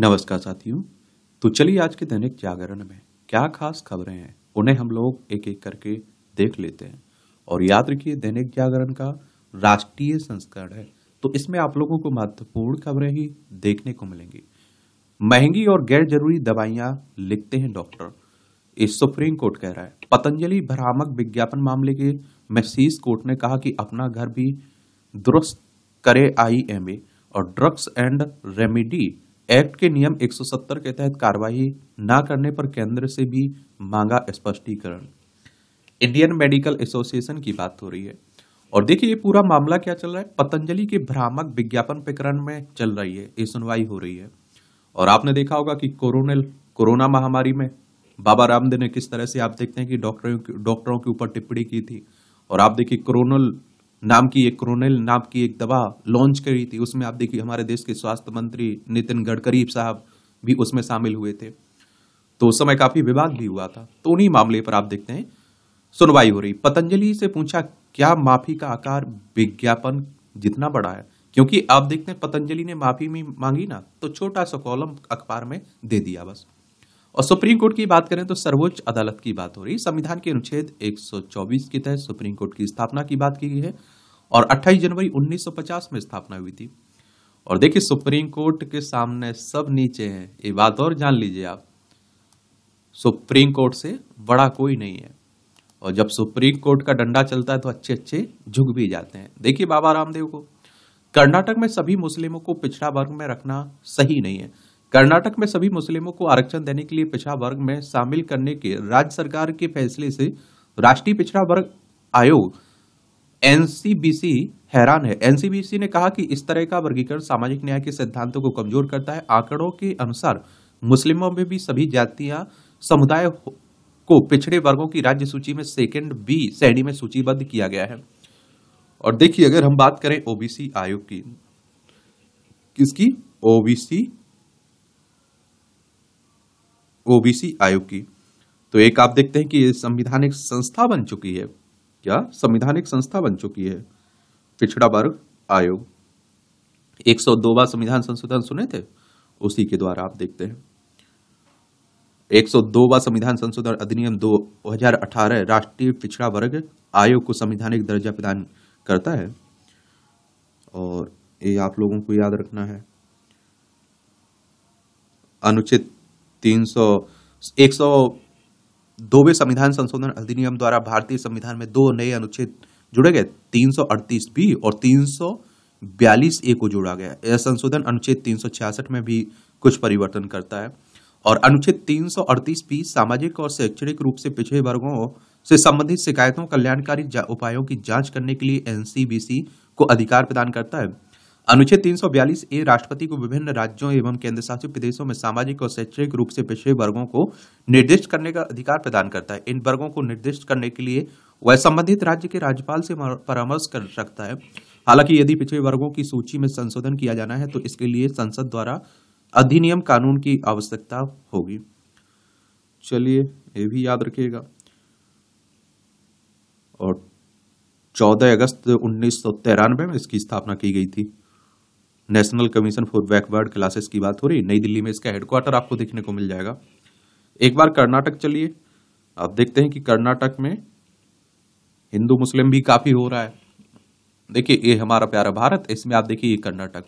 नमस्कार साथियों तो चलिए आज के दैनिक जागरण में क्या खास खबरें हैं उन्हें हम लोग एक एक करके देख लेते हैं और याद रखिए दैनिक जागरण का राष्ट्रीय संस्करण है तो इसमें आप लोगों को महत्वपूर्ण खबरें ही देखने को मिलेंगी महंगी और गैर जरूरी दवाइयां लिखते हैं डॉक्टर इस सुप्रीम कोर्ट कह रहा है पतंजलि भ्रामक विज्ञापन मामले के मैसीज कोर्ट ने कहा कि अपना घर भी दुरुस्त करे ए और ड्रग्स एंड रेमेडी एक्ट के नियम 170 के तहत कार्रवाई ना करने पर केंद्र से भी मांगा स्पष्टीकरण इंडियन मेडिकल एसोसिएशन की बात हो रही है और देखिए ये पूरा मामला क्या चल रहा है पतंजलि के भ्रामक विज्ञापन प्रकरण में चल रही है ये सुनवाई हो रही है और आपने देखा होगा कि कोरोनल कोरोना महामारी में बाबा रामदेव ने किस तरह से आप देखते हैं कि डॉक्टरों डॉक्टरों के ऊपर टिप्पणी की थी और आप देखिए कोरोनल नाम की एक क्रोनेल नाम की एक दवा लॉन्च करी थी उसमें आप देखिए हमारे देश के स्वास्थ्य मंत्री नितिन गडकरी साहब भी उसमें शामिल हुए थे तो उस समय काफी विवाद भी हुआ था तो उन्हीं मामले पर आप देखते हैं सुनवाई हो रही पतंजलि से पूछा क्या माफी का आकार विज्ञापन जितना बड़ा है क्योंकि आप देखते हैं पतंजलि ने माफी में मांगी ना तो छोटा सा कॉलम अखबार में दे दिया बस और सुप्रीम कोर्ट की बात करें तो सर्वोच्च अदालत की बात हो रही संविधान के अनुच्छेद 124 के तहत सुप्रीम कोर्ट की स्थापना की बात की गई है और 28 जनवरी 1950 में स्थापना हुई थी और देखिए सुप्रीम कोर्ट के सामने सब नीचे हैं ये बात और जान लीजिए आप सुप्रीम कोर्ट से बड़ा कोई नहीं है और जब सुप्रीम कोर्ट का डंडा चलता है तो अच्छे अच्छे झुक भी जाते हैं देखिए बाबा रामदेव को कर्नाटक में सभी मुस्लिमों को पिछड़ा वर्ग में रखना सही नहीं है कर्नाटक में सभी मुस्लिमों को आरक्षण देने के लिए पिछड़ा वर्ग में शामिल करने के राज्य सरकार के फैसले से राष्ट्रीय पिछड़ा वर्ग आयोग एनसीबीसी हैरान है एनसीबीसी ने कहा कि इस तरह का वर्गीकरण सामाजिक न्याय के सिद्धांतों को कमजोर करता है आंकड़ों के अनुसार मुस्लिमों में भी सभी जातियां समुदाय को पिछड़े वर्गों की राज्य सूची में सेकेंड बी श्रेणी में सूचीबद्ध किया गया है और देखिए अगर हम बात करें ओबीसी आयोग की किसकी ओबीसी ओबीसी आयोग की तो एक आप देखते हैं कि संविधानिक संस्था बन चुकी है क्या संविधानिक संस्था बन चुकी है पिछड़ा वर्ग आयोग एक सौ दो बार संविधान संशोधन सुने थे उसी के द्वारा आप देखते हैं एक सौ दो बार संविधान संशोधन अधिनियम दो हजार अठारह राष्ट्रीय पिछड़ा वर्ग आयोग को संविधानिक दर्जा प्रदान करता है और ये आप लोगों को याद रखना है अनुच्छेद तीन सौ एक सौ दोवे संविधान संशोधन अधिनियम द्वारा भारतीय संविधान में दो नए अनुच्छेद जुड़े गए 338 बी और 342 ए को जोड़ा गया यह संशोधन अनुच्छेद 366 में भी कुछ परिवर्तन करता है और अनुच्छेद 338 बी सामाजिक और शैक्षणिक रूप से पिछड़े वर्गों से संबंधित शिकायतों कल्याणकारी उपायों की जांच करने के लिए एनसीबीसी को अधिकार प्रदान करता है अनुच्छेद 342 ए राष्ट्रपति को विभिन्न राज्यों एवं केंद्र शासित प्रदेशों में सामाजिक और शैक्षणिक रूप से पिछड़े वर्गों को निर्दिष्ट करने का अधिकार प्रदान करता है इन वर्गों को निर्दिष्ट करने के लिए वह संबंधित राज्य के राज्यपाल से परामर्श कर सकता है हालांकि यदि पिछड़े वर्गों की सूची में संशोधन किया जाना है तो इसके लिए संसद द्वारा अधिनियम कानून की आवश्यकता होगी चलिए ये भी याद रखिएगा और चौदह अगस्त उन्नीस में इसकी स्थापना की गई थी national commission for backward classes की बात हो रही नई दिल्ली में इसका हेडक्वार्टर आपको देखने को मिल जाएगा एक बार कर्नाटक चलिए आप देखते हैं कि कर्नाटक में हिंदू मुस्लिम भी काफ़ी हो रहा है देखिए ये हमारा प्यारा भारत इसमें आप देखिए ये कर्नाटक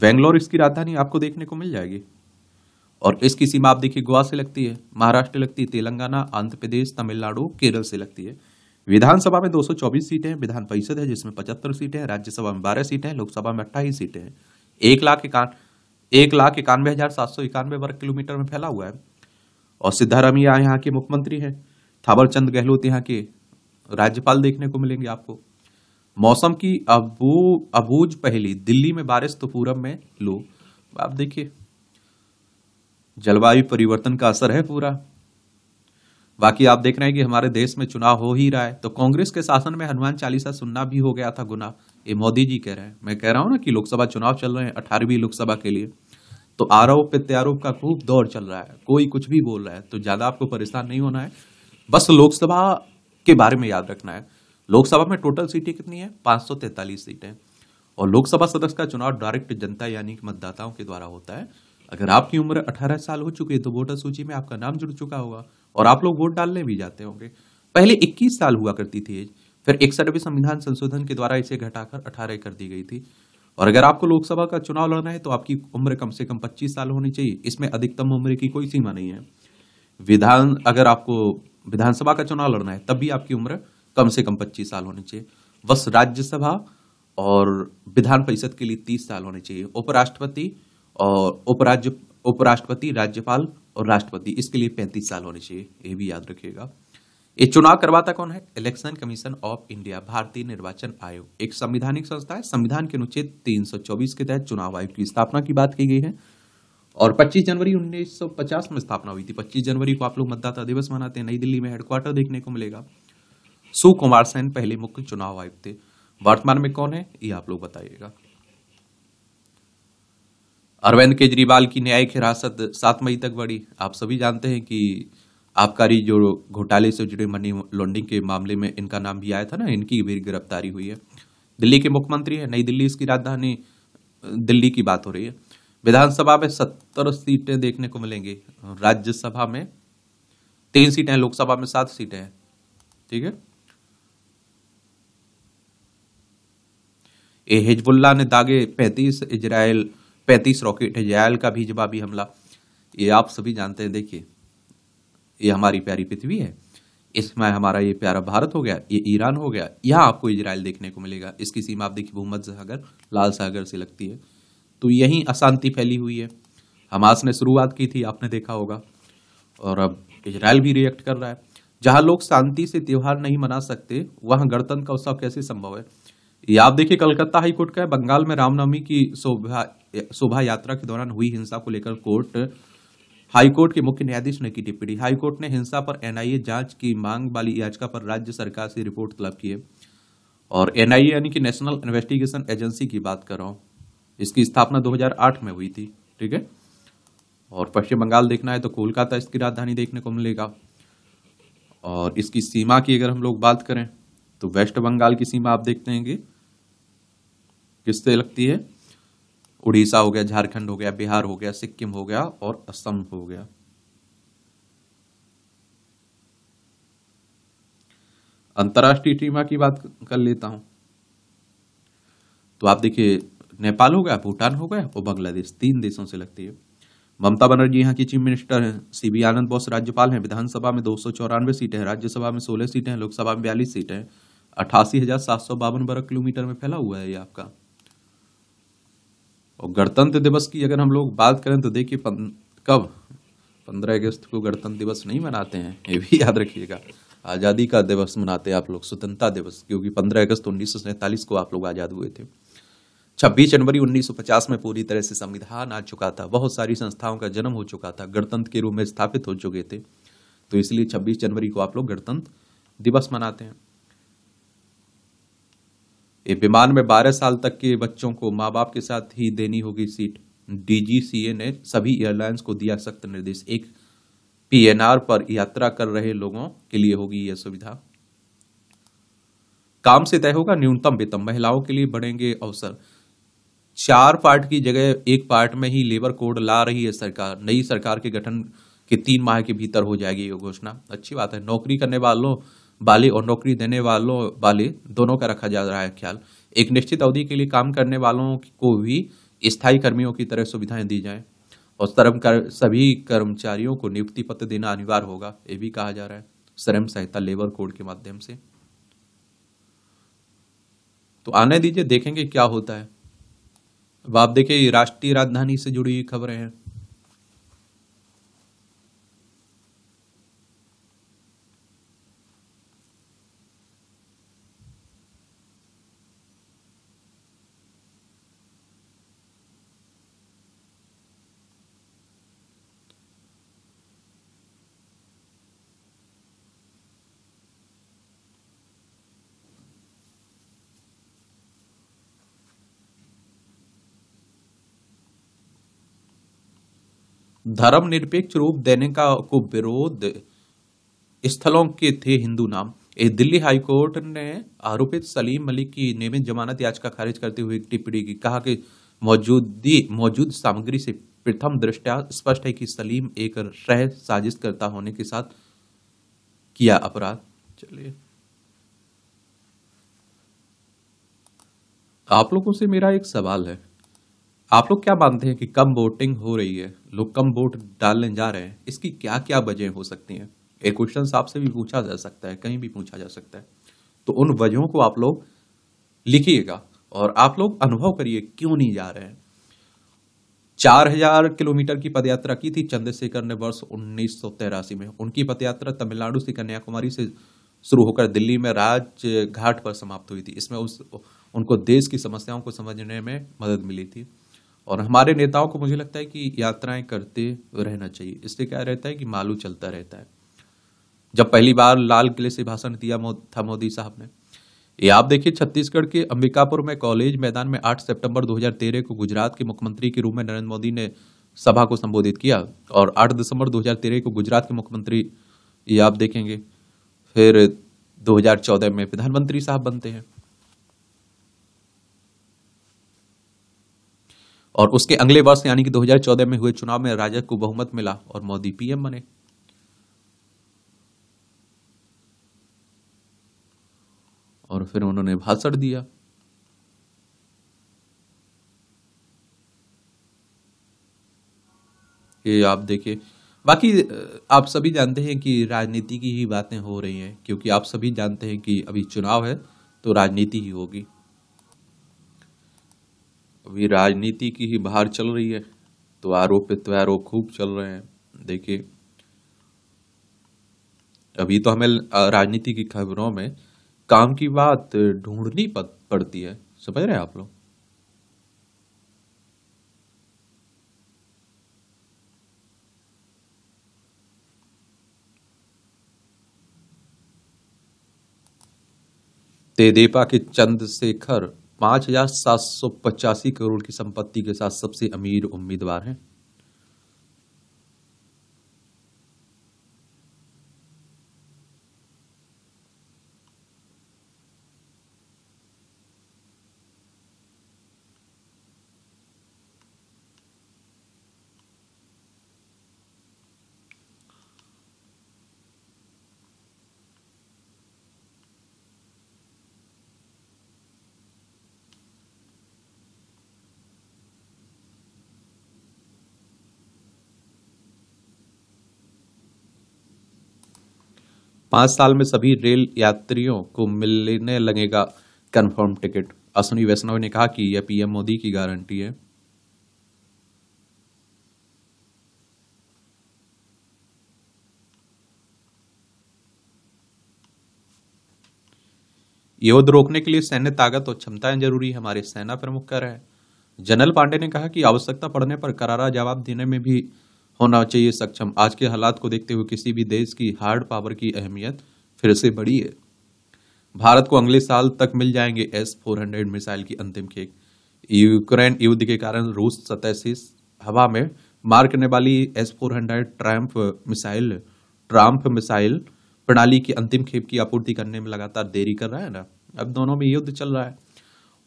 बेंगलोर इसकी राजधानी आपको देखने को मिल जाएगी और इसकी सीमा आप देखिए गोवा से लगती है महाराष्ट्र लगती है तेलंगाना आंध्र प्रदेश तमिलनाडु केरल से लगती है विधानसभा में 224 सीटें हैं विधान परिषद है जिसमें 75 सीटें हैं राज्यसभा में 12 सीटें हैं लोकसभा में अट्ठाईस सीटें हैं एक लाख इकान एक लाख इक्यानवे हजार सात सौ इक्यानवे वर्ग किलोमीटर में फैला हुआ है और सिद्धारमैया यहाँ के मुख्यमंत्री हैं थावरचंद गहलोत यहाँ के राज्यपाल देखने को मिलेंगे आपको मौसम की अबू अबूज पहली दिल्ली में बारिश तो पूरब में लो आप देखिए जलवायु परिवर्तन का असर है पूरा बाकी आप देख रहे हैं कि हमारे देश में चुनाव हो ही रहा है तो कांग्रेस के शासन में हनुमान चालीसा सुनना भी हो गया था गुना ये मोदी जी कह रहे हैं मैं कह रहा हूँ ना कि लोकसभा चुनाव चल रहे हैं अठारहवीं लोकसभा के लिए तो आरोप प्रत्यारोप का खूब दौर चल रहा है कोई कुछ भी बोल रहा है तो ज़्यादा आपको परेशान नहीं होना है बस लोकसभा के बारे में याद रखना है लोकसभा में टोटल सीटें कितनी है पाँच सौ सीटें और लोकसभा सदस्य का चुनाव डायरेक्ट जनता यानी कि मतदाताओं के द्वारा होता है अगर आपकी उम्र 18 साल हो चुकी है तो वोटर सूची में आपका नाम जुड़ चुका होगा और आप लोग वोट डालने भी जाते होंगे पहले 21 साल हुआ करती थी एज फिर इकसठवीं संविधान संशोधन के द्वारा इसे घटाकर अठारह कर दी गई थी और अगर आपको लोकसभा का चुनाव लड़ना है तो आपकी उम्र कम से कम पच्चीस साल होनी चाहिए इसमें अधिकतम उम्र की कोई सीमा नहीं है विधान अगर आपको विधानसभा का चुनाव लड़ना है तब भी आपकी उम्र कम से कम पच्चीस साल होनी चाहिए बस राज्यसभा और विधान परिषद के लिए तीस साल होने चाहिए उपराष्ट्रपति और उपराज्य उपराष्ट्रपति राज्यपाल और राष्ट्रपति इसके लिए पैंतीस साल होने चाहिए ये भी याद रखिएगा ये चुनाव करवाता कौन है इलेक्शन कमीशन ऑफ इंडिया भारतीय निर्वाचन आयोग एक संविधानिक संस्था है संविधान के अनुच्छेद 324 के तहत चुनाव आयोग की स्थापना की बात की गई है और 25 जनवरी 1950 में स्थापना हुई थी 25 जनवरी को आप लोग मतदाता दिवस मनाते हैं नई दिल्ली में हेडक्वार्टर देखने को मिलेगा सुकुमार सेन पहले मुख्य चुनाव आयुक्त थे वर्तमान में कौन है ये आप लोग बताइएगा अरविंद केजरीवाल की न्यायिक हिरासत सात मई तक बढ़ी आप सभी जानते हैं कि आबकारी जो घोटाले से जुड़े मनी लॉन्ड्रिंग के मामले में इनका नाम भी आया था ना इनकी भी गिरफ्तारी हुई है दिल्ली के मुख्यमंत्री है नई दिल्ली इसकी राजधानी दिल्ली की बात हो रही है विधानसभा में सत्तर सीटें देखने को मिलेंगी राज्यसभा में तीन सीटें हैं लोकसभा में सात सीटें हैं ठीक है ए हिजबुल्ला ने दागे पैंतीस इजराइल पैंतीस रॉकेट इजराइल का भी जवाबी हमला ये आप सभी जानते हैं देखिए ये हमारी प्यारी पृथ्वी है इसमें हमारा ये प्यारा भारत हो गया ये ईरान हो गया यहाँ आपको इजराइल देखने को मिलेगा इसकी सीमा आप देखिए भूमध सागर लाल सागर से लगती है तो यहीं अशांति फैली हुई है हमास ने शुरुआत की थी आपने देखा होगा और अब इसराइल भी रिएक्ट कर रहा है जहाँ लोग शांति से त्यौहार नहीं मना सकते वहाँ गणतंत्र का उत्सव कैसे संभव है ये आप देखिए कलकत्ता हाईकोर्ट का है बंगाल में रामनवमी की शोभा शोभा यात्रा के दौरान हुई हिंसा को लेकर कोर्ट हाईकोर्ट के मुख्य न्यायाधीश ने की टिप्पणी हाईकोर्ट ने हिंसा पर एनआईए जांच की मांग वाली याचिका पर राज्य सरकार से रिपोर्ट तलब की है और एनआईए यानी कि नेशनल इन्वेस्टिगेशन एजेंसी की बात कर रहा हूँ इसकी स्थापना 2008 में हुई थी ठीक है और पश्चिम बंगाल देखना है तो कोलकाता इसकी राजधानी देखने को मिलेगा और इसकी सीमा की अगर हम लोग बात करें तो वेस्ट बंगाल की सीमा आप देखते हैं कि किससे लगती है उड़ीसा हो गया झारखंड हो गया बिहार हो गया सिक्किम हो गया और असम हो गया अंतर्राष्ट्रीय सीमा की बात कर लेता हूं तो आप देखिए नेपाल हो गया भूटान हो गया और बांग्लादेश तीन देशों से लगती है ममता बनर्जी यहाँ की चीफ मिनिस्टर हैं सी बी आनंद बोस राज्यपाल हैं विधानसभा में दो सौ चौरानवे सीटें हैं राज्यसभा में सोलह सीटें हैं लोकसभा में बयालीस सीटें हैं अट्ठासी हजार सात सौ बावन वर्ग किलोमीटर में फैला हुआ है ये आपका और गणतंत्र दिवस की अगर हम लोग बात करें तो देखिए कब पंद्रह अगस्त को गणतंत्र दिवस नहीं मनाते हैं ये भी याद रखिएगा आज़ादी का दिवस मनाते हैं आप लोग स्वतंत्रता दिवस क्योंकि पंद्रह अगस्त उन्नीस को आप लोग आज़ाद हुए थे छब्बीस जनवरी 1950 में पूरी तरह से संविधान आ चुका था बहुत सारी संस्थाओं का जन्म हो चुका था गणतंत्र के रूप में स्थापित हो चुके थे तो इसलिए 26 जनवरी को आप लोग गणतंत्र दिवस मनाते हैं ये विमान में 12 साल तक के बच्चों को माँ बाप के साथ ही देनी होगी सीट डीजीसीए ने सभी एयरलाइंस को दिया सख्त निर्देश एक पीएनआर पर यात्रा कर रहे लोगों के लिए होगी यह सुविधा काम से तय होगा न्यूनतम वेतन महिलाओं के लिए बढ़ेंगे अवसर चार पार्ट की जगह एक पार्ट में ही लेबर कोड ला रही है सरकार नई सरकार के गठन के तीन माह के भीतर हो जाएगी ये घोषणा अच्छी बात है नौकरी करने वालों बाली और नौकरी देने वालों बाली दोनों का रखा जा रहा है ख्याल एक निश्चित अवधि के लिए काम करने वालों को भी स्थायी कर्मियों की तरह सुविधाएं दी जाएं और श्रम कर सभी कर्मचारियों को नियुक्ति पत्र देना अनिवार्य होगा ये भी कहा जा रहा है श्रम सहायता लेबर कोड के माध्यम से तो आने दीजिए देखेंगे क्या होता है अब आप देखिए राष्ट्रीय राजधानी से जुड़ी हुई खबरें हैं धर्मनिरपेक्ष रूप देने का को विरोध स्थलों के थे हिंदू नाम दिल्ली हाईकोर्ट ने आरोपित सलीम मलिक की नियमित जमानत याचिका खारिज करते हुए टिप्पणी की कहा कि मौजूदी मौजूद सामग्री से प्रथम दृष्टया स्पष्ट है कि सलीम एक रह साजिश करता होने के साथ किया अपराध चलिए आप लोगों से मेरा एक सवाल है आप लोग क्या मानते हैं कि कम वोटिंग हो रही है लोग कम वोट डालने जा रहे हैं इसकी क्या क्या वजह हो सकती हैं एक क्वेश्चन आपसे भी पूछा जा सकता है कहीं भी पूछा जा सकता है तो उन वजहों को आप लोग लिखिएगा और आप लोग अनुभव करिए क्यों नहीं जा रहे हैं चार हजार किलोमीटर की पदयात्रा की थी चंद्रशेखर ने वर्ष उन्नीस में उनकी पदयात्रा तमिलनाडु से कन्याकुमारी से शुरू होकर दिल्ली में राजघाट पर समाप्त हुई थी इसमें उस उनको देश की समस्याओं को समझने में मदद मिली थी और हमारे नेताओं को मुझे लगता है कि यात्राएं करते रहना चाहिए इससे क्या रहता है कि मालू चलता रहता है जब पहली बार लाल किले से भाषण दिया था मोदी साहब ने ये आप देखिए छत्तीसगढ़ के अंबिकापुर में कॉलेज मैदान में 8 सितंबर 2013 को गुजरात के मुख्यमंत्री के रूप में नरेंद्र मोदी ने सभा को संबोधित किया और 8 दिसंबर 2013 को गुजरात के मुख्यमंत्री ये आप देखेंगे फिर 2014 में प्रधानमंत्री साहब बनते हैं और उसके अगले वर्ष यानी कि 2014 में हुए चुनाव में राजद को बहुमत मिला और मोदी पीएम बने और फिर उन्होंने भाषण दिया ये आप देखिए बाकी आप सभी जानते हैं कि राजनीति की ही बातें हो रही हैं क्योंकि आप सभी जानते हैं कि अभी चुनाव है तो राजनीति ही होगी अभी राजनीति की ही बाहर चल रही है तो आरोप पे तो आरोप खूब चल रहे हैं देखिए अभी तो हमें राजनीति की खबरों में काम की बात ढूंढनी पड़ती है समझ रहे हैं आप लोग तेदेपा के चंद्रशेखर पाँच हजार सात सौ पचासी करोड़ की संपत्ति के साथ सबसे अमीर उम्मीदवार हैं पाँच साल में सभी रेल यात्रियों को मिलने लगेगा कन्फर्म टिकट अश्विनी वैष्णव ने कहा कि यह पीएम मोदी की गारंटी है युद्ध रोकने के लिए सैन्य ताकत और क्षमताएं जरूरी है हमारे सेना प्रमुख कर रहे हैं जनरल पांडे ने कहा कि आवश्यकता पड़ने पर करारा जवाब देने में भी होना चाहिए सक्षम आज के हालात को देखते हुए किसी भी देश की हार्ड पावर की अहमियत फिर से बढ़ी है भारत को अगले साल तक मिल जाएंगे एस फोर हंड्रेड मिसाइल की अंतिम खेप यूक्रेन युद्ध के कारण रूस सतैतीस हवा में मार करने वाली S four hundred Triumf missile Triumf missile प्रणाली की अंतिम खेप की आपूर्ति करने में लगातार देरी कर रहा है ना अब दोनों में युद्ध चल रहा है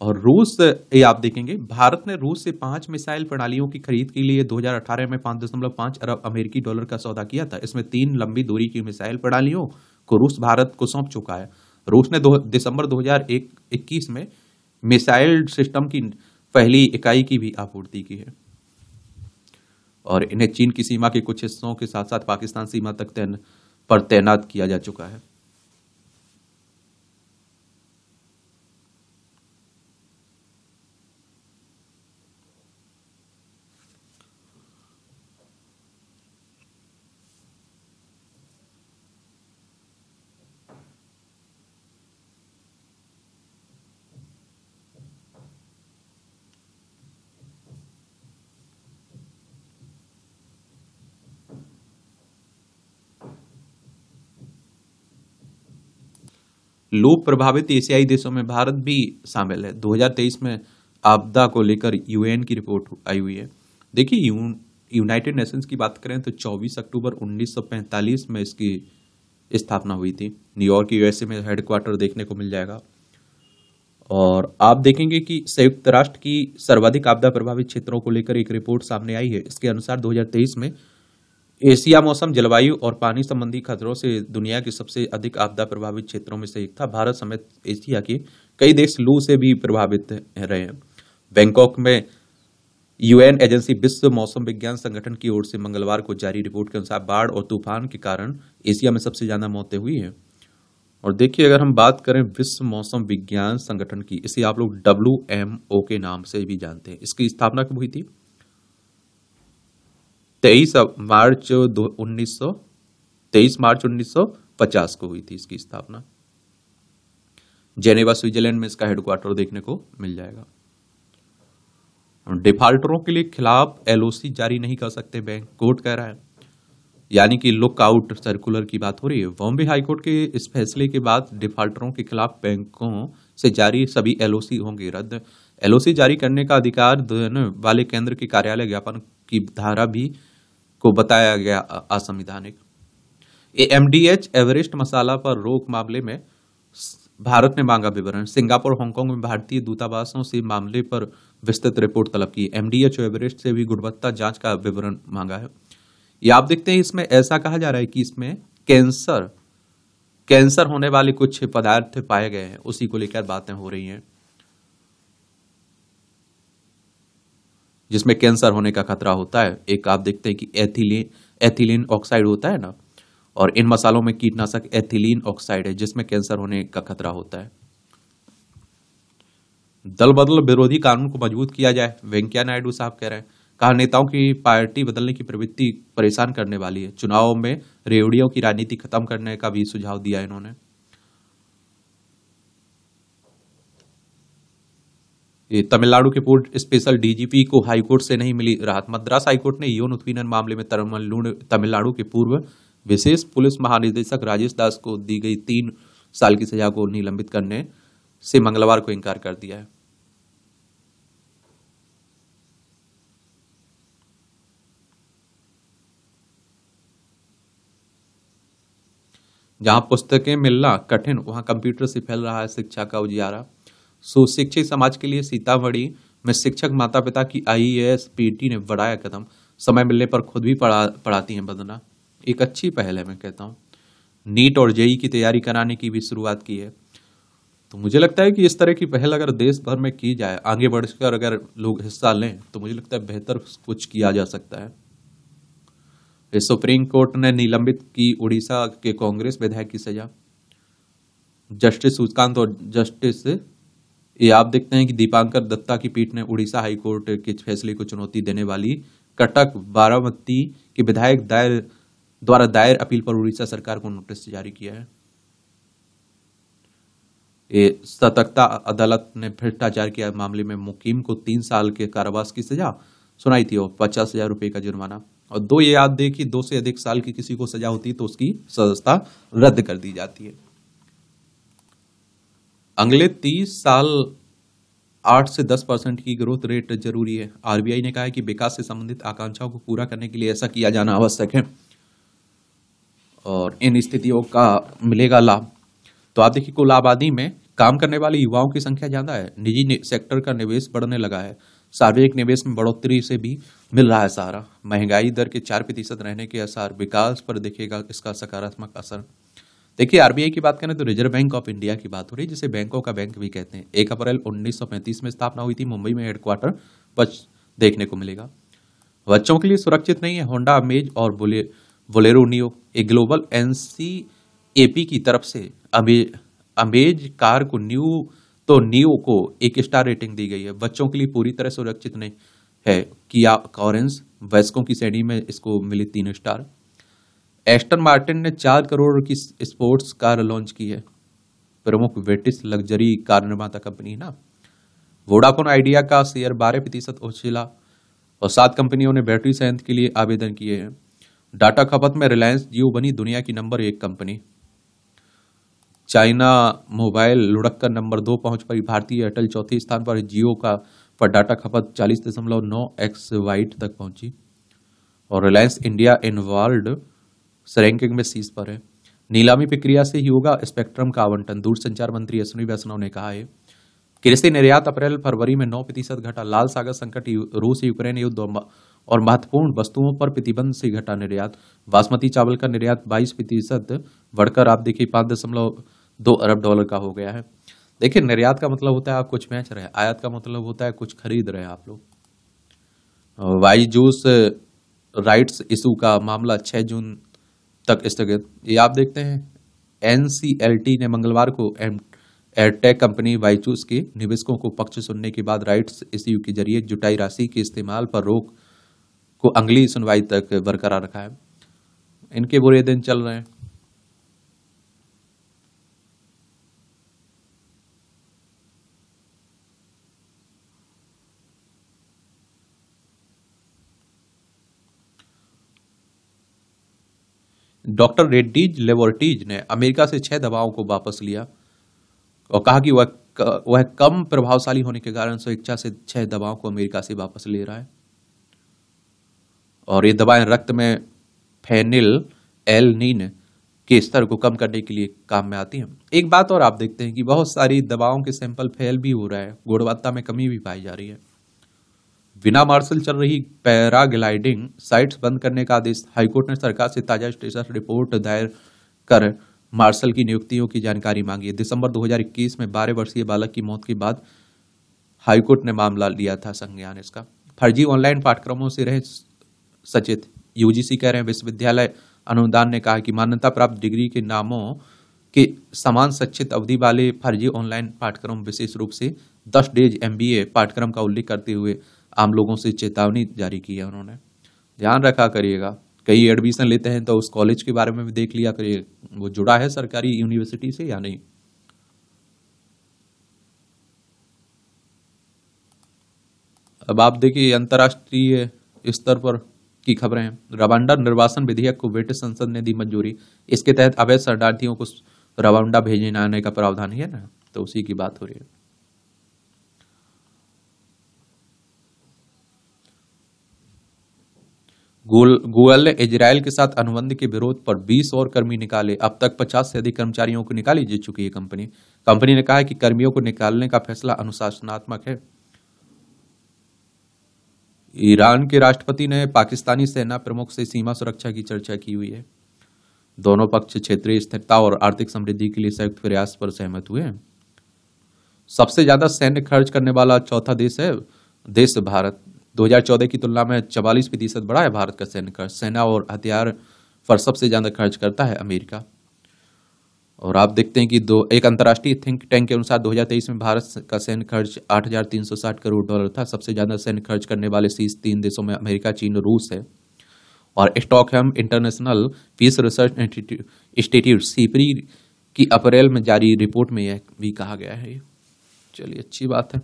और रूस ये आप देखेंगे भारत ने रूस से पांच मिसाइल प्रणालियों की खरीद के लिए 2018 में पाँच दशमलव पाँच अरब अमेरिकी डॉलर का सौदा किया था इसमें तीन लंबी दूरी की मिसाइल प्रणालियों को रूस भारत को सौंप चुका है रूस ने दो दिसंबर 2021 में मिसाइल सिस्टम की पहली इकाई की भी आपूर्ति की है और इन्हें चीन की सीमा के कुछ हिस्सों के साथ साथ पाकिस्तान सीमा तक तैन पर तैनात किया जा चुका है लो प्रभावित एशियाई देशों में भारत भी शामिल है 2023 में आपदा को लेकर यूएन की रिपोर्ट आई हुई है देखिए यू, यूनाइटेड नेशंस की बात करें तो 24 अक्टूबर 1945 में इसकी स्थापना हुई थी न्यूयॉर्क यूएसए में हेडक्वार्टर देखने को मिल जाएगा और आप देखेंगे कि संयुक्त राष्ट्र की सर्वाधिक आपदा प्रभावित क्षेत्रों को लेकर एक रिपोर्ट सामने आई है इसके अनुसार 2023 में एशिया मौसम जलवायु और पानी संबंधी खतरों से दुनिया के सबसे अधिक आपदा प्रभावित क्षेत्रों में से एक था भारत समेत एशिया के कई देश लू से भी प्रभावित रहे हैं बैंकॉक में यूएन एजेंसी विश्व मौसम विज्ञान संगठन की ओर से मंगलवार को जारी रिपोर्ट के अनुसार बाढ़ और तूफान के कारण एशिया में सबसे ज़्यादा मौतें हुई हैं और देखिए अगर हम बात करें विश्व मौसम विज्ञान संगठन की इसे आप लोग डब्ल्यू एम ओ के नाम से भी जानते हैं इसकी स्थापना कब हुई थी तेईस मार्च दो उन्नीस सौ तेईस मार्च उन्नीस सौ पचास को हुई थी इसकी स्थापना जेनेवा स्विट्जरलैंड में इसका हेडक्वार्टर देखने को मिल जाएगा डिफॉल्टरों के लिए खिलाफ एलओसी जारी नहीं कर सकते बैंक कोर्ट कह रहा है यानी कि लुकआउट सर्कुलर की बात हो रही है बॉम्बे हाईकोर्ट के इस फैसले के बाद डिफॉल्टरों के खिलाफ बैंकों से जारी सभी एलओसी होंगे रद्द एलओसी जारी करने का अधिकार वाले केंद्र के कार्यालय ज्ञापन की धारा भी को बताया गया असंविधानिक MDH M D H Everest masala पर रोक मामले में भारत ने मांगा विवरण सिंगापुर हांगकांग में भारतीय दूतावासों से मामले पर विस्तृत रिपोर्ट तलब की एमडीएच एवरेस्ट से भी गुणवत्ता जांच का विवरण मांगा है ये आप देखते हैं इसमें ऐसा कहा जा रहा है कि इसमें कैंसर कैंसर होने वाले कुछ पदार्थ पाए गए हैं उसी को लेकर बातें हो रही हैं जिसमें कैंसर होने का खतरा होता है एक आप देखते हैं कि एथिलीन एथिलीन ऑक्साइड होता है ना और इन मसालों में कीटनाशक एथिलीन ऑक्साइड है जिसमें कैंसर होने का खतरा होता है दल बदल विरोधी कानून को मजबूत किया जाए वेंकैया नायडू साहब कह रहे हैं कहा नेताओं की पार्टी बदलने की प्रवृत्ति परेशान करने वाली है चुनाव में रेवड़ियों की राजनीति खत्म करने का भी सुझाव दिया इन्होंने तमिलनाडु के पूर्व स्पेशल डीजीपी को हाईकोर्ट से नहीं मिली राहत मद्रास हाईकोर्ट ने यौन उत्पीड़न मामले में तमिलनाडु के पूर्व विशेष पुलिस महानिदेशक राजेश दास को दी गई तीन साल की सजा को निलंबित करने से मंगलवार को इनकार कर दिया है जहां पुस्तकें मिलना कठिन वहां कंप्यूटर से फैल रहा है शिक्षा का उजियारा सुशिक्षित समाज के लिए सीतामढ़ी में शिक्षक माता पिता की आई ए एस पी ने बढ़ाया कदम समय मिलने पर खुद भी पढ़ा पढ़ाती हैं बदना एक अच्छी पहल है मैं कहता हूँ नीट और जेई की तैयारी कराने की भी शुरुआत की है तो मुझे लगता है कि इस तरह की पहल अगर देश भर में की जाए आगे बढ़कर अगर लोग हिस्सा लें तो मुझे लगता है बेहतर कुछ किया जा सकता है सुप्रीम कोर्ट ने निलंबित की उड़ीसा के कांग्रेस विधायक की सजा जस्टिस सूचकांत और जस्टिस ये आप देखते हैं कि दीपांकर दत्ता की पीठ ने उड़ीसा हाईकोर्ट के फैसले को चुनौती देने वाली कटक बारामती के विधायक दायर द्वारा दायर अपील पर उड़ीसा सरकार को नोटिस जारी किया है ये सतर्कता अदालत ने भ्रष्टाचार के मामले में मुकीम को तीन साल के कारावास की सजा सुनाई थी और पचास हजार रुपये का जुर्माना और दो ये याद दे कि दो से अधिक साल की किसी को सजा होती तो उसकी सदस्यता रद्द कर दी जाती है अगले तीस साल आठ से दस परसेंट की ग्रोथ रेट जरूरी है आरबीआई ने कहा है कि विकास से संबंधित आकांक्षाओं को पूरा करने के लिए ऐसा किया जाना आवश्यक है और इन स्थितियों का मिलेगा लाभ तो आप देखिए कुल आबादी में काम करने वाले युवाओं की संख्या ज़्यादा है निजी सेक्टर का निवेश बढ़ने लगा है सार्वजनिक निवेश में बढ़ोतरी से भी मिल रहा है सहारा महंगाई दर के चार प्रतिशत रहने के आसार विकास पर दिखेगा इसका सकारात्मक असर देखिए आरबीआई की बात करें तो रिजर्व बैंक ऑफ इंडिया की बात हो रही है जिसे बैंकों का बैंक भी कहते हैं एक अप्रैल 1935 में स्थापना हुई थी मुंबई में हेडक्वार्टर बच देखने को मिलेगा बच्चों के लिए सुरक्षित नहीं है होंडा अमेज और बोले बोलेरो नियो एक ग्लोबल एन की तरफ से अमे अमेज कार को न्यू तो नियो को एक स्टार रेटिंग दी गई है बच्चों के लिए पूरी तरह सुरक्षित नहीं है किया कॉरेंस वयस्कों की श्रेणी में इसको मिली तीन स्टार एस्टन मार्टिन ने चार करोड़ की स्पोर्ट्स कार लॉन्च की है प्रमुख वेटिस लग्जरी कार निर्माता कंपनी ना वोडाफोन आइडिया का शेयर बारह प्रतिशत उछला और सात कंपनियों ने बैटरी संयंत्र के लिए आवेदन किए हैं डाटा खपत में रिलायंस जियो बनी दुनिया की नंबर एक कंपनी चाइना मोबाइल लुढ़क कर नंबर दो पहुंच पाई भारतीय एयरटेल चौथे स्थान पर जियो का पर डाटा खपत चालीस दशमलव नौ एक्स वाइट तक पहुंची और Reliance India in world ranking में सीज पर है नीलामी प्रक्रिया से ही होगा स्पेक्ट्रम का आवंटन दूरसंचार मंत्री अश्विनी वैष्णव ने कहा है कृषि निर्यात अप्रैल फरवरी में 9 प्रतिशत घटा लाल सागर संकट रूस यूक्रेन युद्ध और महत्वपूर्ण वस्तुओं पर प्रतिबंध से घटा निर्यात बासमती चावल का निर्यात 22 प्रतिशत बढ़कर आप देखिए पाँच दशमलव दो अरब डॉलर का हो गया है देखिए निर्यात का मतलब होता है आप कुछ बेच रहे आयात का मतलब होता है कुछ खरीद रहे आप लोग वाई जूस राइट्स इशू का मामला 6 जून तक स्थगित ये आप देखते हैं एन ने मंगलवार को एम एयरटेक कंपनी वाइचूस के निवेशकों को पक्ष सुनने के बाद राइट्स इश्यू के जरिए जुटाई राशि के इस्तेमाल पर रोक को अगली सुनवाई तक बरकरार रखा है इनके बुरे दिन चल रहे हैं डॉक्टर रेड्डीज लेबोरेटरीज ने अमेरिका से छह दवाओं को वापस लिया और कहा कि वह वह कम प्रभावशाली होने के कारण स्वेच्छा से छह दवाओं को अमेरिका से वापस ले रहा है और ये दवाएं रक्त में फेनिल एल नीन के स्तर को कम करने के लिए काम में आती हैं एक बात और आप देखते हैं कि बहुत सारी दवाओं के सैंपल फेल भी हो रहा है गुणवत्ता में कमी भी पाई जा रही है बिना मार्शल चल रही पैराग्लाइडिंग साइट्स बंद करने का आदेश हाईकोर्ट ने सरकार से ताजा स्टेटस रिपोर्ट दायर कर मार्शल की नियुक्तियों की जानकारी मांगी है दिसंबर 2021 में बारह वर्षीय बालक की मौत के बाद हाईकोर्ट ने मामला लिया था संज्ञान इसका फर्जी ऑनलाइन पाठ्यक्रमों से रहे सचेत यूजीसी कह रहे हैं विश्वविद्यालय अनुदान ने कहा कि मान्यता प्राप्त डिग्री के नामों के समान सचित अवधि वाले फर्जी ऑनलाइन पाठ्यक्रम विशेष रूप से दस डेज एमबीए पाठ्यक्रम का उल्लेख करते हुए आम लोगों से चेतावनी जारी की है उन्होंने ध्यान रखा करिएगा कई एडमिशन लेते हैं तो उस कॉलेज के बारे में भी देख लिया करिए वो जुड़ा है सरकारी यूनिवर्सिटी से या नहीं अब आप देखिए अंतर्राष्ट्रीय स्तर पर की खबरें हैं रवांडा निर्वासन विधेयक को ब्रिटिश संसद ने दी मंजूरी इसके तहत अवैध शरणार्थियों को रवांडा भेजे आने का प्रावधान है ना तो उसी की बात हो रही है गूगल ने इजराइल के साथ अनुबंध के विरोध पर 20 और कर्मी निकाले अब तक 50 से अधिक कर्मचारियों को निकाली जी चुकी है कंपनी कंपनी ने कहा है कि कर्मियों को निकालने का फैसला अनुशासनात्मक है ईरान के राष्ट्रपति ने पाकिस्तानी सेना प्रमुख से सीमा सुरक्षा की चर्चा की हुई है दोनों पक्ष क्षेत्रीय स्थिरता और आर्थिक समृद्धि के लिए संयुक्त प्रयास पर सहमत हुए सबसे ज्यादा सैन्य खर्च करने वाला चौथा देश है देश भारत 2014 की तुलना में चवालीस प्रतिशत बढ़ा है भारत का सैन्य खर्च सेना और हथियार पर सबसे ज़्यादा खर्च करता है अमेरिका और आप देखते हैं कि दो एक अंतर्राष्ट्रीय थिंक टैंक के अनुसार 2023 में भारत का सैन्य खर्च 8,360 करोड़ डॉलर था सबसे ज़्यादा सैन्य खर्च करने वाले शीर्ष तीन देशों में अमेरिका चीन और रूस है और Stockholm International Peace Research Institute SIPRI की अप्रैल में जारी रिपोर्ट में यह भी कहा गया है चलिए अच्छी बात है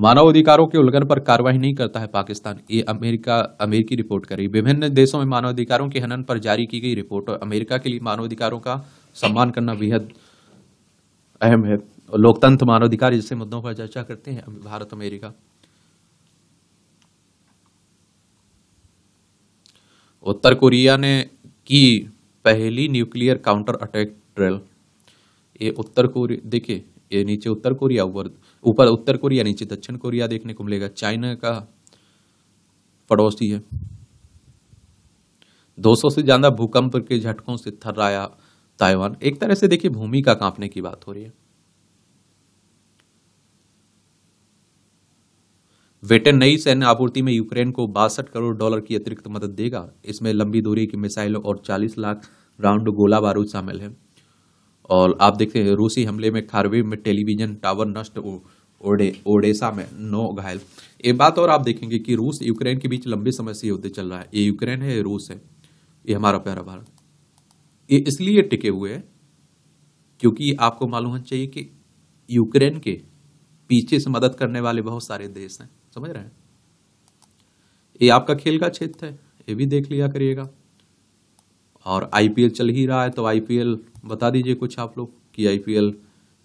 मानवाधिकारों के उल्लंघन पर कार्रवाई नहीं करता है पाकिस्तान ये अमेरिका अमेरिकी रिपोर्ट करी विभिन्न देशों में मानवाधिकारों के हनन पर जारी की गई रिपोर्ट और अमेरिका के लिए मानवाधिकारों का सम्मान करना बेहद अहम है लोकतंत्र अधिकार जैसे मुद्दों पर चर्चा करते हैं भारत अमेरिका उत्तर कोरिया ने की पहली न्यूक्लियर काउंटर अटैक ड्रिल ये उत्तर कोरिया देखिए ये नीचे उत्तर कोरिया वर्ग ऊपर उत्तर कोरिया नीचे दक्षिण कोरिया देखने को मिलेगा चाइना का पड़ोसी है 200 से ज्यादा भूकंप के झटकों से थर्राया ताइवान एक तरह से देखिए भूमि का कांपने की बात हो रही है वेटन नई सैन्य आपूर्ति में यूक्रेन को बासठ करोड़ डॉलर की अतिरिक्त मदद देगा इसमें लंबी दूरी की मिसाइलों और 40 लाख राउंड गोला बारूद शामिल है और आप देखते हैं रूसी हमले में खारवे में टेलीविजन टावर नष्ट ओडे ओडेसा में नौ घायल ये बात और आप देखेंगे कि रूस यूक्रेन के बीच लंबे समय से युद्ध चल रहा है ये यूक्रेन है ये रूस है ये हमारा प्यारा भारत ये इसलिए टिके हुए हैं क्योंकि आपको मालूम होना चाहिए कि यूक्रेन के पीछे से मदद करने वाले बहुत सारे देश हैं समझ रहे हैं ये आपका खेल का क्षेत्र है ये भी देख लिया करिएगा और आईपीएल चल ही रहा है तो आईपीएल बता दीजिए कुछ आप लोग कि आईपीएल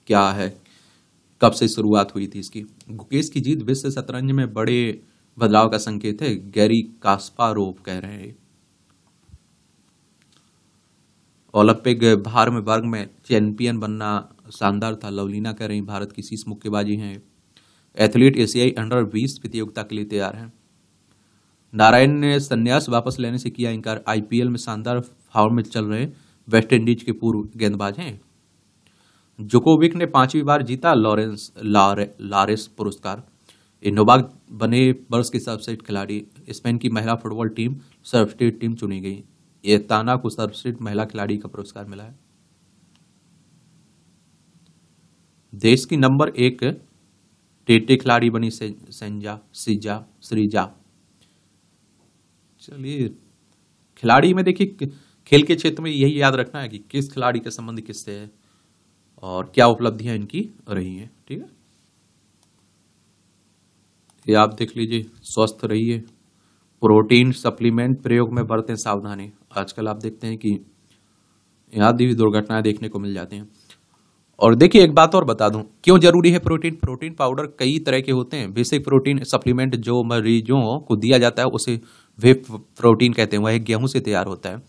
क्या है कब से शुरुआत हुई थी इसकी गुकेश की जीत विश्व शतरंज में बड़े बदलाव का संकेत है गैरी कास्पारोव कह रहे हैं ओलंपिक भार में वर्ग में चैंपियन बनना शानदार था लवलीना कह रही भारत की शीश मुक्केबाजी हैं एथलीट एशियाई अंडर बीस प्रतियोगिता के लिए तैयार हैं नारायण ने संन्यास वापस लेने से किया इनकार आईपीएल में शानदार फॉर्म में चल रहे वेस्टइंडीज के पूर्व गेंदबाज हैं जोकोविक ने पांचवी बार जीता लॉरेंस लारे, लारेस पुरस्कार इनोबाग बने वर्ष के सर्वश्रेष्ठ खिलाड़ी स्पेन की महिला फुटबॉल टीम सर्वश्रेष्ठ टीम चुनी गई ये ताना को सर्वश्रेष्ठ महिला खिलाड़ी का पुरस्कार मिला है देश की नंबर एक टेटे खिलाड़ी बनी से, सेंजा सीजा श्रीजा चलिए खिलाड़ी में देखिए खेल के क्षेत्र में यही याद रखना है कि किस खिलाड़ी का संबंध किससे है और क्या उपलब्धियां इनकी रही हैं ठीक है ये आप देख लीजिए स्वस्थ रहिए प्रोटीन सप्लीमेंट प्रयोग में बरतें सावधानी आजकल आप देखते हैं कि यहाँ भी दुर्घटनाएं देखने को मिल जाती हैं और देखिए एक बात और बता दूं क्यों जरूरी है प्रोटीन प्रोटीन पाउडर कई तरह के होते हैं बेसिक प्रोटीन सप्लीमेंट जो मरीजों को दिया जाता है उसे वे प्रोटीन कहते हैं वह गेहूं से तैयार होता है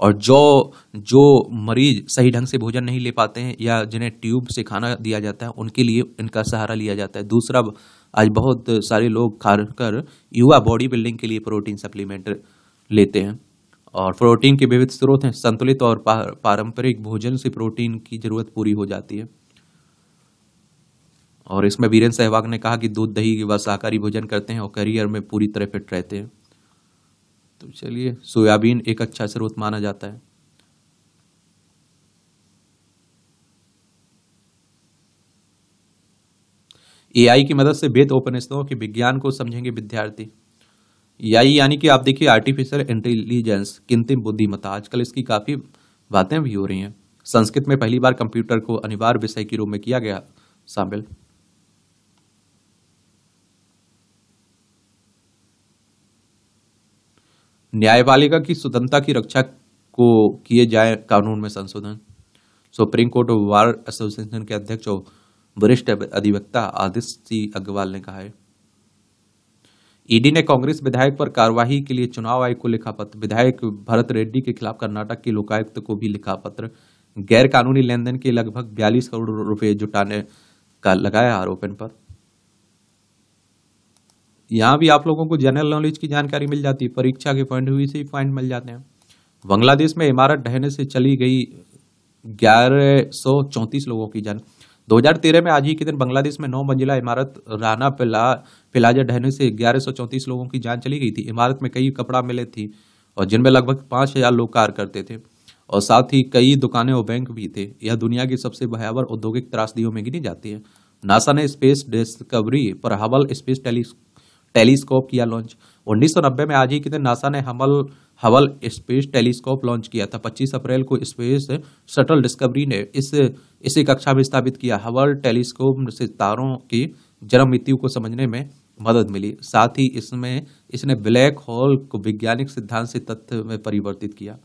और जो जो मरीज सही ढंग से भोजन नहीं ले पाते हैं या जिन्हें ट्यूब से खाना दिया जाता है उनके लिए इनका सहारा लिया जाता है दूसरा आज बहुत सारे लोग खाकर युवा बॉडी बिल्डिंग के लिए प्रोटीन सप्लीमेंट लेते हैं और प्रोटीन के विविध स्रोत हैं संतुलित और पारंपरिक भोजन से प्रोटीन की जरूरत पूरी हो जाती है और इसमें वीरेंद्र सहवाग ने कहा कि दूध दही व शाकाहारी भोजन करते हैं और करियर में पूरी तरह फिट रहते हैं तो चलिए सोयाबीन एक अच्छा स्रोत माना जाता है एआई की मदद से वेद उपनिषदों के विज्ञान को समझेंगे विद्यार्थी एआई यानी कि आप देखिए आर्टिफिशियल इंटेलिजेंस कृत्रिम बुद्धिमत्ता आजकल इसकी काफ़ी बातें भी हो रही हैं संस्कृत में पहली बार कंप्यूटर को अनिवार्य विषय के रूप में किया गया शामिल न्यायपालिका की स्वतंत्रता की रक्षा को किए जाए कानून में संशोधन Supreme Court of Bar Association के अध्यक्ष और वरिष्ठ अधिवक्ता आदित्य सिंह अग्रवाल ने कहा है ईडी ने कांग्रेस विधायक पर कार्यवाही के लिए चुनाव आयोग को लिखा पत्र विधायक भरत रेड्डी के खिलाफ कर्नाटक के लोकायुक्त को भी लिखा पत्र गैर कानूनी लेन देन के लगभग बयालीस करोड़ रुपए जुटाने का लगाया आरोप पर यहाँ भी आप लोगों को जनरल नॉलेज की जानकारी मिल जाती है परीक्षा के पॉइंट व्यू से पॉइंट मिल जाते हैं बांग्लादेश में इमारत ढहने से चली गई ग्यारह सौ चौंतीस लोगों की जान 2013 में आज ही के दिन बांग्लादेश में नौ मंजिला इमारत राना पिला पिलाजा ढहने से ग्यारह सौ चौंतीस लोगों की जान चली गई थी इमारत में कई कपड़ा मिले थी और जिनमें लगभग पाँच हज़ार लोग कार करते थे और साथ ही कई दुकानें और बैंक भी थे यह दुनिया की सबसे भयावर औद्योगिक त्रासदियों में गिनी जाती है नासा ने स्पेस डिस्कवरी पर हवल स्पेस टेलीस्कोप टेलीस्कोप किया लॉन्च 1990 में आज ही के दिन नासा ने हमल हवल स्पेस टेलीस्कोप लॉन्च किया था 25 अप्रैल को स्पेस शटल डिस्कवरी ने इस इसी कक्षा में स्थापित किया हवल टेलीस्कोप से तारों की जन्म मृत्यु को समझने में मदद मिली साथ ही इसमें इसने ब्लैक होल को वैज्ञानिक सिद्धांत से तथ्य में परिवर्तित किया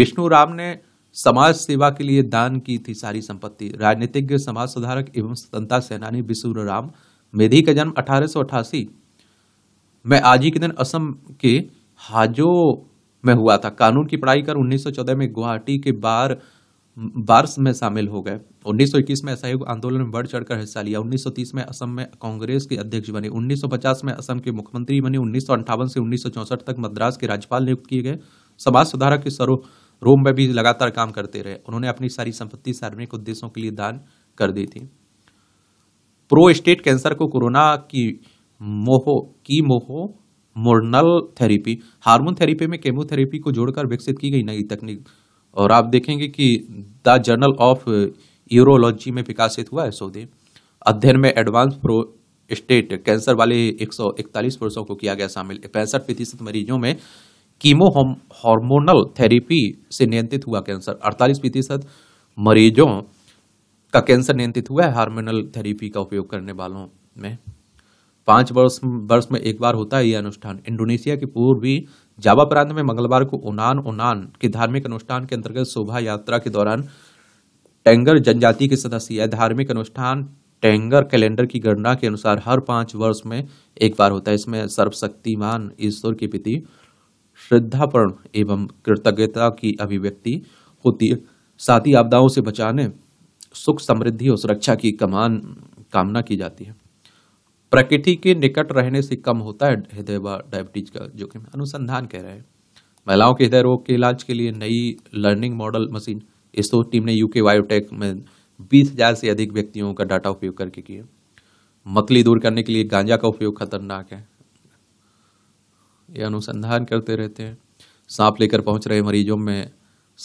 विष्णु राम ने समाज सेवा के लिए दान की थी सारी संपत्ति राजनीतिज्ञ समाज सुधारक एवं स्वतंत्रता सेनानी विष्णु राम मेधी का जन्म अठारह मैं आज ही के दिन असम के हाजो में हुआ था कानून की पढ़ाई कर 1914 में गुवाहाटी के बार बार्स में शामिल हो गए 1921 में असहयोग आंदोलन में बढ़ चढ़कर हिस्सा लिया 1930 में असम में कांग्रेस के अध्यक्ष बने 1950 में असम के मुख्यमंत्री बने उन्नीस से उन्नीस तक मद्रास के राज्यपाल नियुक्त किए गए समाज सुधारक के सरो रोम में भी लगातार काम करते रहे उन्होंने अपनी सारी संपत्ति सार्वजनिक उद्देश्यों के लिए दान कर दी थी प्रो स्टेट कैंसर को कोरोना की मोहो की मोहो मोर्नल थेरेपी हार्मोन थेरेपी में केमोथेरेपी को जोड़कर विकसित की गई नई तकनीक और आप देखेंगे कि द जर्नल ऑफ यूरोलॉजी में विकासित हुआ है सौदे अध्ययन में एडवांस प्रो स्टेट कैंसर वाले 141 पुरुषों को किया गया शामिल पैंसठ प्रतिशत मरीजों में कीमो हार्मोनल थेरेपी से नियंत्रित हुआ कैंसर 48 प्रतिशत मरीजों का कैंसर नियंत्रित हुआ है हार्मोनल थेरेपी का उपयोग करने वालों में पाँच वर्ष वर्ष में एक बार होता है यह अनुष्ठान इंडोनेशिया के पूर्वी जावा प्रांत में मंगलवार को उनान उनान के धार्मिक अनुष्ठान के अंतर्गत शोभा यात्रा के दौरान टेंगर जनजाति के सदस्य यह धार्मिक अनुष्ठान टेंगर कैलेंडर की गणना के अनुसार हर पाँच वर्ष में एक बार होता है इसमें सर्वशक्तिमान ईश्वर की प्रति श्रद्धापर्ण एवं कृतज्ञता की अभिव्यक्ति होती है साथ ही आपदाओं से बचाने सुख समृद्धि और सुरक्षा की कमान कामना की जाती है प्रकृति के निकट रहने से कम होता है हृदय व डायबिटीज का जो कि अनुसंधान कह रहे हैं महिलाओं के हृदय रोग के इलाज के लिए नई लर्निंग मॉडल मशीन इस तो टीम ने यूके बायोटेक में बीस हजार से अधिक व्यक्तियों का डाटा उपयोग करके किया मतली दूर करने के लिए गांजा का उपयोग खतरनाक है ये अनुसंधान करते रहते हैं सांप लेकर पहुंच रहे मरीजों में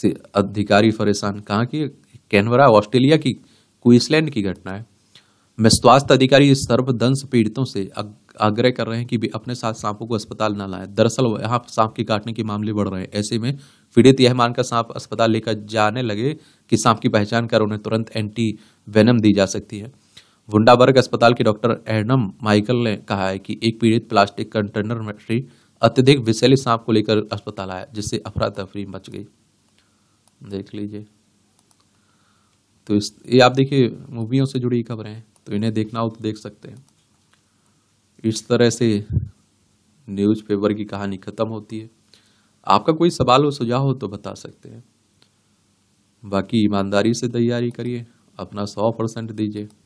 से अधिकारी परेशान कहाँ की कैनवरा ऑस्ट्रेलिया की क्वींसलैंड की घटना है मैं स्वास्थ्य अधिकारी सर्वदंश पीड़ितों से आग्रह कर रहे हैं कि भी अपने साथ सांपों को अस्पताल न लाएं दरअसल यहाँ सांप के काटने के मामले बढ़ रहे हैं ऐसे में पीड़ित यह मानकर सांप अस्पताल लेकर जाने लगे कि सांप की पहचान कर उन्हें तुरंत एंटी वेनम दी जा सकती है वुंडाबर्ग अस्पताल के डॉक्टर एनम माइकल ने कहा है कि एक पीड़ित प्लास्टिक कंटेनर में अत्यधिक विषैले सांप को लेकर अस्पताल आया जिससे अफरा तफरी मच गई देख लीजिए तो इस ये आप देखिए मूवियों से जुड़ी खबरें हैं तो इन्हें देखना हो तो देख सकते हैं इस तरह से न्यूज़पेपर की कहानी ख़त्म होती है आपका कोई सवाल हो सुझाव हो तो बता सकते हैं बाकी ईमानदारी से तैयारी करिए अपना सौ परसेंट दीजिए